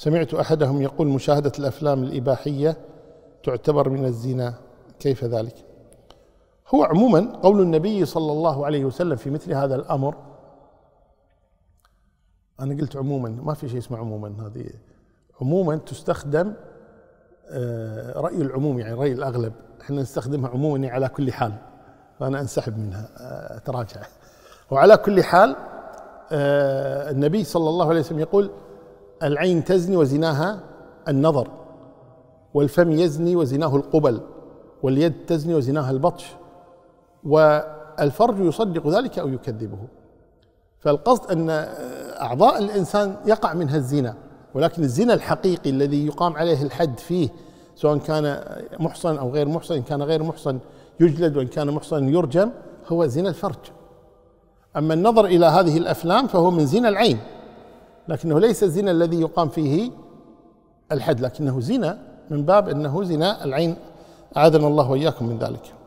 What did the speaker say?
سمعت أحدهم يقول مشاهدة الأفلام الإباحية تعتبر من الزنا كيف ذلك؟ هو عموما قول النبي صلى الله عليه وسلم في مثل هذا الأمر أنا قلت عموما ما في شيء اسمه عموما هذه عموما تستخدم آه، رأي العموم يعني رأي الأغلب احنا نستخدمها عموما على كل حال فأنا أنسحب منها آه، أتراجع وعلى كل حال آه، النبي صلى الله عليه وسلم يقول العين تزني وزناها النظر والفم يزني وزناه القبل واليد تزني وزناها البطش والفرج يصدق ذلك او يكذبه فالقصد ان اعضاء الانسان يقع منها الزنا ولكن الزنا الحقيقي الذي يقام عليه الحد فيه سواء كان محصن او غير محصن ان كان غير محصن يجلد وان كان محصن يرجم هو زنا الفرج اما النظر الى هذه الافلام فهو من زنا العين لكنه ليس الزنا الذي يقام فيه الحد لكنه زنا من باب انه زنا العين اعاذنا الله واياكم من ذلك